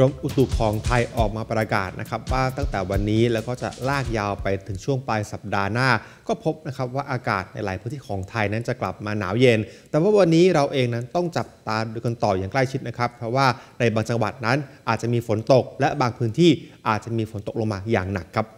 รมอุตุของไทยออกมาประกาศนะครับว่าตั้งแต่วันนี้แล้วก็จะลากยาวไปถึงช่วงปลายสัปดาห์หน้า ก็พบนะครับว่าอากาศในหลายพื้นที่ของไทยนั้นจะกลับมาหนาวเย็น แต่ว่าวันนี้เราเองนั้นต้องจับตาดูกันต่ออย่างใกล้ชิดนะครับเพราะว่าในบางจังหวัดนั้นอาจจะมีฝนตก และบางพื้นที่อาจจะมีฝนตกลงมาอย่างหนักครับ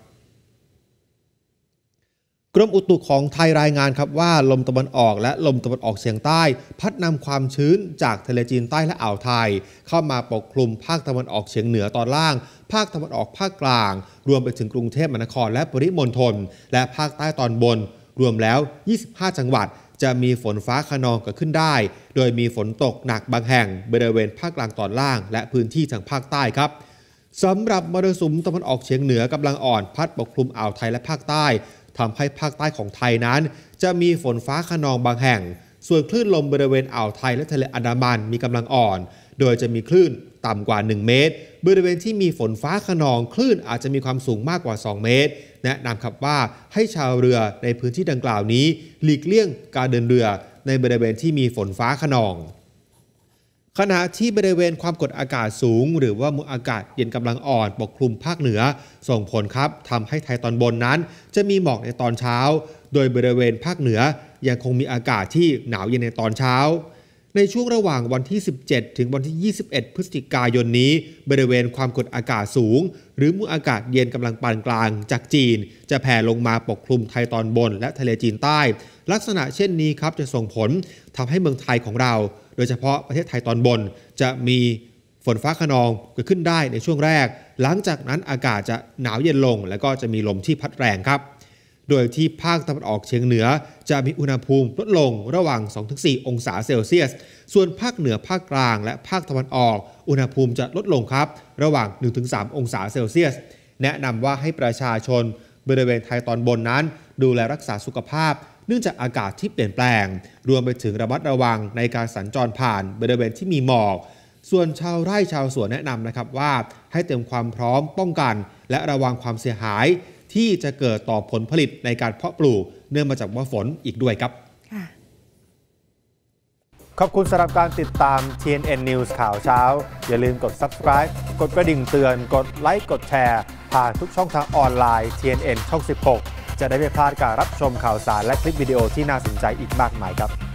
กรมอุตุของไทยรายงานครับว่าลมตะวันออกและลมตะวันออกเฉียงใต้ พัดนำความชื้นจากทะเลจีนใต้และอ่าวไทย เข้ามาปกคลุมภาคตะวันออกเฉียงเหนือตอนล่าง ภาคตะวันออกภาคกลาง รวมไปถึงกรุงเทพมหานครและปริมณฑลและภาคใต้ตอนบน รวมแล้ว 25 จังหวัด จะมีฝนฟ้าขนองเกิดขึ้นได้ โดยมีฝนตกหนักบางแห่ง บริเวณภาคกลางตอนล่าง และพื้นที่ทางภาคใต้ครับสำหรับมรสุมตะวันออกเฉียงเหนือกำลังอ่อนพัดปกคลุมอ่าวไทยและภาคใต้ทำให้ภาคใต้ของไทยนั้น จะมีฝนฟ้าขนองบางแห่ง ส่วนคลื่นลมบริเวณอ่าวไทยและทะเลอันดามันมีกำลังอ่อน โดยจะมีคลื่นต่ำกว่า 1 เมตร บริเวณที่มีฝนฟ้าขนอง คลื่นอาจจะมีความสูงมากกว่า 2 เมตรแนะนำครับว่าให้ชาวเรือในพื้นที่ดังกล่าวนี้ หลีกเลี่ยงการเดินเรือในบริเวณที่มีฝนฟ้าขนองขณะที่บริเวณความกดอากาศสูง หรือว่ามวลอากาศเย็นกำลังอ่อนปกคลุมภาคเหนือส่งผลครับทำให้ไทยตอนบนนั้นจะมีหมอกในตอนเช้า โดยบริเวณภาคเหนือยังคงมีอากาศที่หนาวเย็นในตอนเช้าในช่วงระหว่างวันที่ 17 ถึงวันที่ 21 พฤศจิกายนนี้บริเวณความกดอากาศสูง หรือมวลอากาศเย็นกำลังปานกลางจากจีน จะแผ่ลงมาปกคลุมไทยตอนบนและทะเลจีนใต้ ลักษณะเช่นนี้ครับจะส่งผลทำให้เมืองไทยของเราโดยเฉพาะประเทศไทยตอนบนจะมีฝนฟ้าขนองเกิดขึ้นได้ในช่วงแรก หลังจากนั้นอากาศจะหนาวเย็นลง และก็จะมีลมที่พัดแรงครับโดยที่ภาคตะวันออกเฉียงเหนือ จะมีอุณหภูมิลดลงระหว่าง 2-4 องศาเซลเซียส ส่วนภาคเหนือภาคกลางและภาคตะวันออก อุณหภูมิจะลดลงครับ ระหว่าง 1-3 องศาเซลเซียส แนะนำว่าให้ประชาชน บริเวณไทยตอนบนนั้น ดูแลรักษาสุขภาพ เนื่องจากอากาศที่เปลี่ยนแปลง รวมไปถึงระมัดระวังในการสัญจรผ่าน บริเวณที่มีหมอก ส่วนชาวไร่ชาวสวนแนะนำนะครับว่าให้เตรียมความพร้อมป้องกัน และระวังความเสียหายที่จะเกิดต่อผลผลิตในการเพาะปลูกเนื่องมาจากว่าฝนอีกด้วยครับขอบคุณสำหรับการติดตาม TNN News ข่าวเช้า อย่าลืมกด subscribe กดกระดิ่งเตือน กดไลค์ กดแชร์ผ่านทุกช่องทางออนไลน์ TNN ช่อง 16 จะได้ไม่พลาดการรับชมข่าวสารและคลิปวิดีโอที่น่าสนใจอีกมากมายครับ